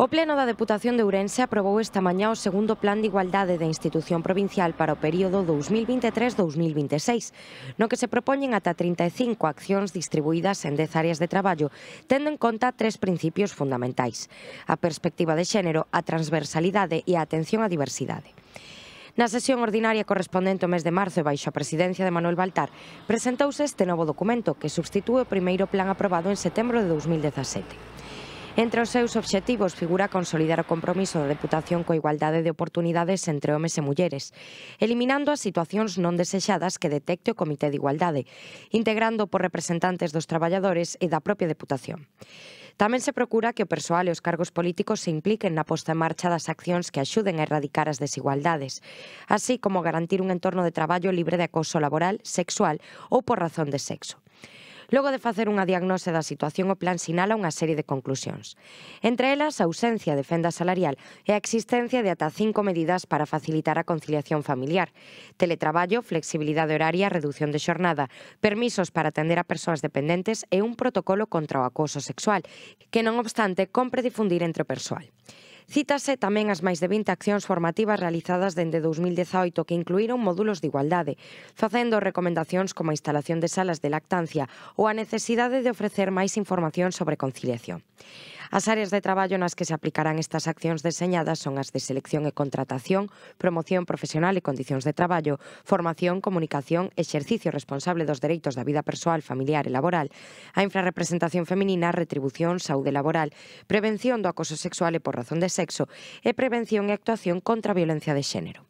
O Pleno da Deputación de Ourense aprobou esta mañá o segundo Plan de Igualdade da Institución Provincial para o período 2023-2026, no que se propoñen ata 35 accións distribuídas en 10 áreas de traballo, tendo en conta tres principios fundamentais, a perspectiva de xénero, a transversalidade e a atención á diversidade. Na sesión ordinaria correspondente ao mes de marzo e baixo a presidencia de Manuel Baltar, presentouse este novo documento que substitúe o primeiro plan aprobado en setembro de 2017. Entre os seus obxectivos figura consolidar o compromiso da Deputación coa igualdade de oportunidades entre homes e mulleres, eliminando as situacións non desexadas que detecte o Comité de Igualdade, integrando por representantes dos traballadores e da propia Deputación. Tamén se procura que o persoal e os cargos políticos se impliquen na posta en marcha das accións que axuden a erradicar as desigualdades, así como garantir un entorno de traballo libre de acoso laboral, sexual ou por razón de sexo. Logo de facer unha diagnose da situación, o plan sinala unha serie de conclusións. Entre elas, a ausencia de fenda salarial e a existencia de ata cinco medidas para facilitar a conciliación familiar. Teletraballo, flexibilidade horaria, reducción de xornada, permisos para atender a persoas dependentes e un protocolo contra o acoso sexual, que non obstante compre difundir entre o persoal. Cítase tamén as máis de 20 accións formativas realizadas dende 2018 que incluíron módulos de igualdade, facendo recomendacións como a instalación de salas de lactancia ou a necesidade de ofrecer máis información sobre conciliación. As áreas de traballo nas que se aplicarán estas accións deseñadas son as de selección e contratación, promoción profesional e condicións de traballo, formación, comunicación, exercicio responsable dos dereitos da vida persoal, familiar e laboral, a infrarrepresentación feminina, retribución, saúde laboral, prevención do acoso sexual e por razón de sexo e prevención e actuación contra a violencia de xénero.